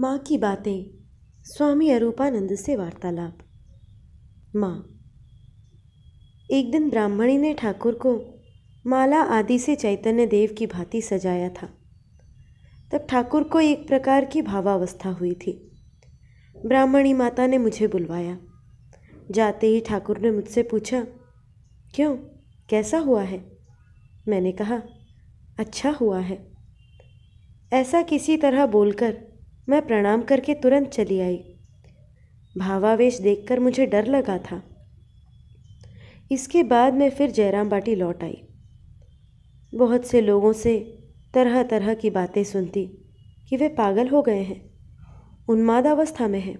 माँ की बातें स्वामी अरूपानंद से वार्तालाप माँ एक दिन ब्राह्मणी ने ठाकुर को माला आदि से चैतन्य देव की भांति सजाया था तब ठाकुर को एक प्रकार की भावावस्था हुई थी ब्राह्मणी माता ने मुझे बुलवाया जाते ही ठाकुर ने मुझसे पूछा क्यों कैसा हुआ है मैंने कहा अच्छा हुआ है ऐसा किसी तरह बोलकर मैं प्रणाम करके तुरंत चली आई भावावेश देखकर मुझे डर लगा था इसके बाद मैं फिर जयराम बाटी लौट आई बहुत से लोगों से तरह तरह की बातें सुनती कि वे पागल हो गए हैं उन्मादावस्था में हैं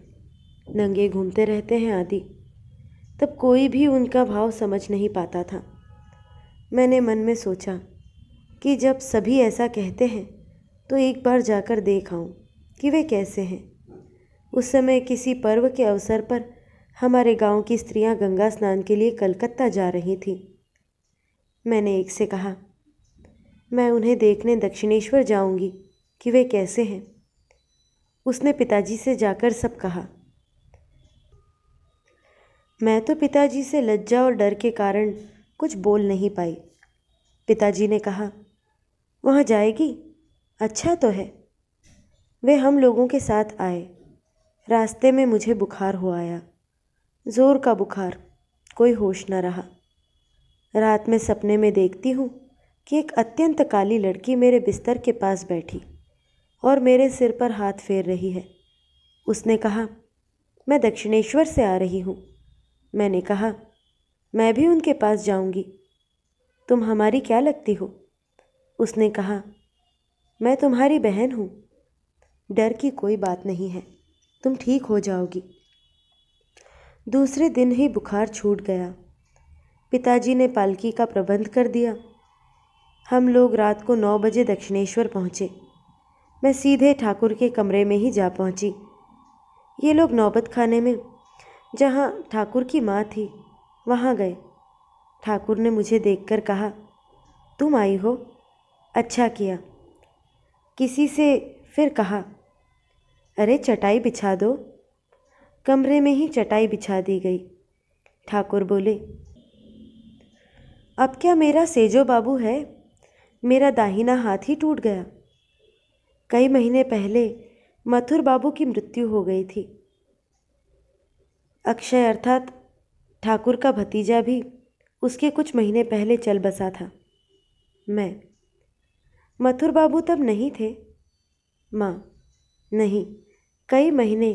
नंगे घूमते रहते हैं आदि तब कोई भी उनका भाव समझ नहीं पाता था मैंने मन में सोचा कि जब सभी ऐसा कहते हैं तो एक बार जाकर देख आऊँ कि वे कैसे हैं उस समय किसी पर्व के अवसर पर हमारे गांव की स्त्रियां गंगा स्नान के लिए कलकत्ता जा रही थीं मैंने एक से कहा मैं उन्हें देखने दक्षिणेश्वर जाऊंगी कि वे कैसे हैं उसने पिताजी से जाकर सब कहा मैं तो पिताजी से लज्जा और डर के कारण कुछ बोल नहीं पाई पिताजी ने कहा वहाँ जाएगी अच्छा तो है वे हम लोगों के साथ आए रास्ते में मुझे बुखार हो आया ज़ोर का बुखार कोई होश न रहा रात में सपने में देखती हूँ कि एक अत्यंत काली लड़की मेरे बिस्तर के पास बैठी और मेरे सिर पर हाथ फेर रही है उसने कहा मैं दक्षिणेश्वर से आ रही हूँ मैंने कहा मैं भी उनके पास जाऊँगी तुम हमारी क्या लगती हो उसने कहा मैं तुम्हारी बहन हूँ डर की कोई बात नहीं है तुम ठीक हो जाओगी दूसरे दिन ही बुखार छूट गया पिताजी ने पालकी का प्रबंध कर दिया हम लोग रात को नौ बजे दक्षिणेश्वर पहुँचे मैं सीधे ठाकुर के कमरे में ही जा पहुँची ये लोग नौबत खाने में जहाँ ठाकुर की माँ थी वहाँ गए ठाकुर ने मुझे देखकर कहा तुम आई हो अच्छा किया किसी से फिर कहा अरे चटाई बिछा दो कमरे में ही चटाई बिछा दी गई ठाकुर बोले अब क्या मेरा सेजो बाबू है मेरा दाहिना हाथ ही टूट गया कई महीने पहले मथुर बाबू की मृत्यु हो गई थी अक्षय अर्थात ठाकुर का भतीजा भी उसके कुछ महीने पहले चल बसा था मैं मथुर बाबू तब नहीं थे माँ नहीं कई महीने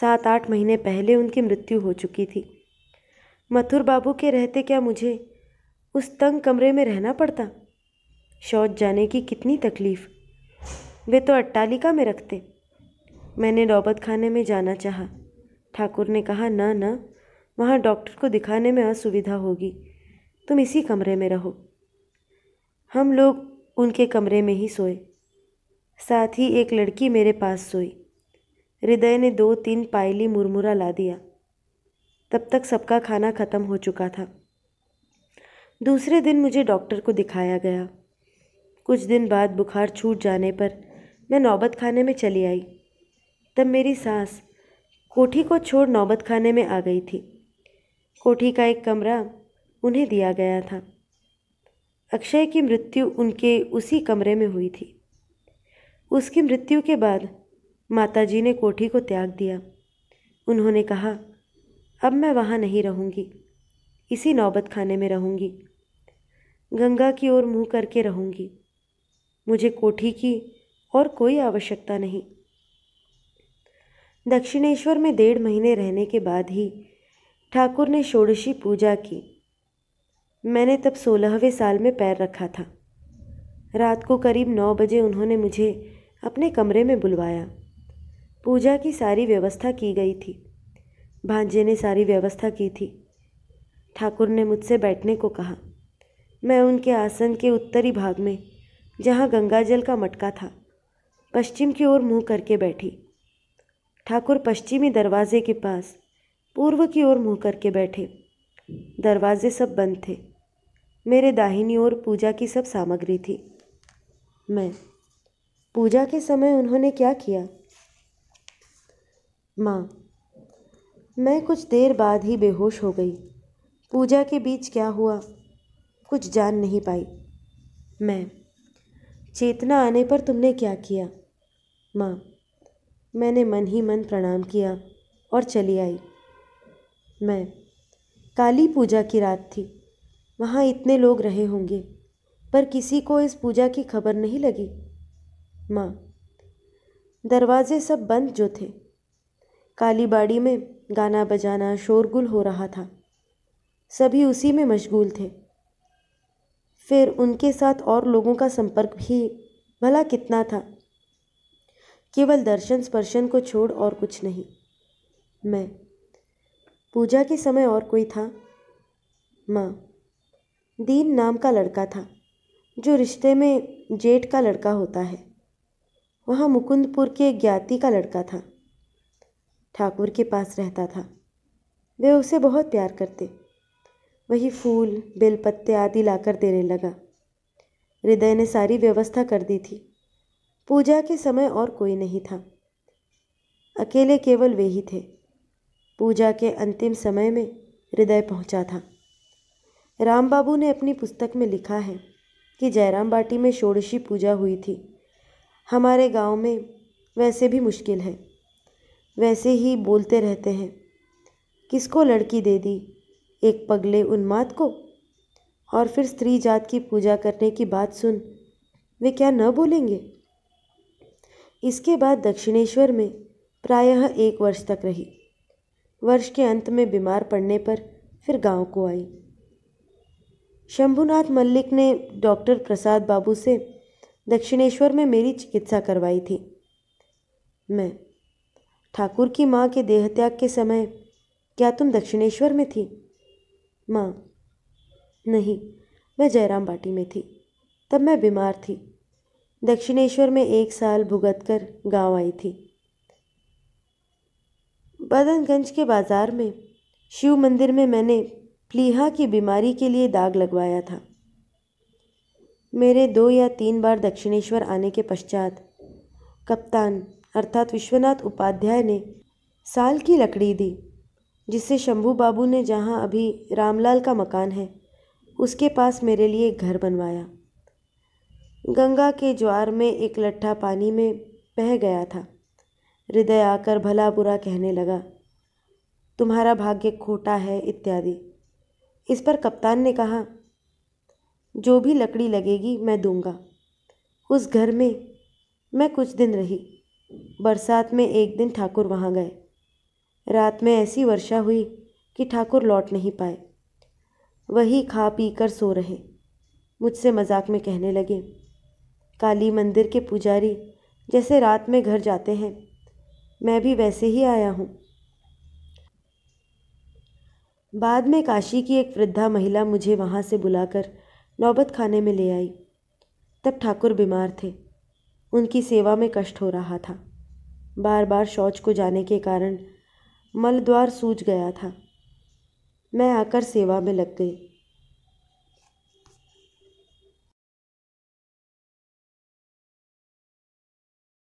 सात आठ महीने पहले उनकी मृत्यु हो चुकी थी मथुर बाबू के रहते क्या मुझे उस तंग कमरे में रहना पड़ता शौच जाने की कितनी तकलीफ़ वे तो अट्टालिका में रखते मैंने नौबत खाने में जाना चाहा ठाकुर ने कहा ना ना वहाँ डॉक्टर को दिखाने में असुविधा होगी तुम इसी कमरे में रहो हम लोग उनके कमरे में ही सोए साथ ही एक लड़की मेरे पास सोई हृदय ने दो तीन पायली मुरमुरा ला दिया तब तक सबका खाना खत्म हो चुका था दूसरे दिन मुझे डॉक्टर को दिखाया गया कुछ दिन बाद बुखार छूट जाने पर मैं नौबत खाने में चली आई तब मेरी सास कोठी को छोड़ नौबत खाने में आ गई थी कोठी का एक कमरा उन्हें दिया गया था अक्षय की मृत्यु उनके उसी कमरे में हुई थी उसकी मृत्यु के बाद माताजी ने कोठी को त्याग दिया उन्होंने कहा अब मैं वहाँ नहीं रहूँगी इसी नौबत खाने में रहूँगी गंगा की ओर मुंह करके रहूँगी मुझे कोठी की और कोई आवश्यकता नहीं दक्षिणेश्वर में डेढ़ महीने रहने के बाद ही ठाकुर ने षोडशी पूजा की मैंने तब सोलहवें साल में पैर रखा था रात को करीब नौ बजे उन्होंने मुझे अपने कमरे में बुलवाया पूजा की सारी व्यवस्था की गई थी भांजे ने सारी व्यवस्था की थी ठाकुर ने मुझसे बैठने को कहा मैं उनके आसन के उत्तरी भाग में जहाँ गंगा जल का मटका था पश्चिम की ओर मुंह करके बैठी ठाकुर पश्चिमी दरवाजे के पास पूर्व की ओर मुंह करके बैठे दरवाजे सब बंद थे मेरे दाहिनी ओर पूजा की सब सामग्री थी मैं पूजा के समय उन्होंने क्या किया माँ मैं कुछ देर बाद ही बेहोश हो गई पूजा के बीच क्या हुआ कुछ जान नहीं पाई मैं चेतना आने पर तुमने क्या किया माँ मैंने मन ही मन प्रणाम किया और चली आई मैं काली पूजा की रात थी वहाँ इतने लोग रहे होंगे पर किसी को इस पूजा की खबर नहीं लगी माँ दरवाजे सब बंद जो थे कालीबाड़ी में गाना बजाना शोरगुल हो रहा था सभी उसी में मशगूल थे फिर उनके साथ और लोगों का संपर्क भी भला कितना था केवल दर्शन स्पर्शन को छोड़ और कुछ नहीं मैं पूजा के समय और कोई था माँ दीन नाम का लड़का था जो रिश्ते में जेठ का लड़का होता है वहाँ मुकुंदपुर के ज्ञाति का लड़का था ठाकुर के पास रहता था वे उसे बहुत प्यार करते वही फूल बेलपत्ते आदि लाकर देने लगा हृदय ने सारी व्यवस्था कर दी थी पूजा के समय और कोई नहीं था अकेले केवल वे ही थे पूजा के अंतिम समय में हृदय पहुंचा था राम बाबू ने अपनी पुस्तक में लिखा है कि जयराम बाटी में षोड़शी पूजा हुई थी हमारे गांव में वैसे भी मुश्किल है वैसे ही बोलते रहते हैं किसको लड़की दे दी एक पगले उन्माद को और फिर स्त्री जात की पूजा करने की बात सुन वे क्या न बोलेंगे इसके बाद दक्षिणेश्वर में प्रायः एक वर्ष तक रही वर्ष के अंत में बीमार पड़ने पर फिर गांव को आई शंभुनाथ मल्लिक ने डॉक्टर प्रसाद बाबू से दक्षिणेश्वर में मेरी चिकित्सा करवाई थी मैं ठाकुर की माँ के देहत्याग के समय क्या तुम दक्षिणेश्वर में थी माँ नहीं मैं जयराम बाटी में थी तब मैं बीमार थी दक्षिणेश्वर में एक साल भुगत कर गाँव आई थी बदनगंज के बाज़ार में शिव मंदिर में मैंने प्लीहा की बीमारी के लिए दाग लगवाया था मेरे दो या तीन बार दक्षिणेश्वर आने के पश्चात कप्तान अर्थात विश्वनाथ उपाध्याय ने साल की लकड़ी दी जिससे शंभू बाबू ने जहाँ अभी रामलाल का मकान है उसके पास मेरे लिए एक घर बनवाया गंगा के ज्वार में एक लट्ठा पानी में बह गया था हृदय आकर भला बुरा कहने लगा तुम्हारा भाग्य खोटा है इत्यादि इस पर कप्तान ने कहा जो भी लकड़ी लगेगी मैं दूंगा उस घर में मैं कुछ दिन रही बरसात में एक दिन ठाकुर वहाँ गए रात में ऐसी वर्षा हुई कि ठाकुर लौट नहीं पाए वही खा पी कर सो रहे मुझसे मजाक में कहने लगे काली मंदिर के पुजारी जैसे रात में घर जाते हैं मैं भी वैसे ही आया हूँ बाद में काशी की एक वृद्धा महिला मुझे वहाँ से बुलाकर नौबत खाने में ले आई तब ठाकुर बीमार थे उनकी सेवा में कष्ट हो रहा था बार बार शौच को जाने के कारण मलद्वार सूज गया था मैं आकर सेवा में लग गई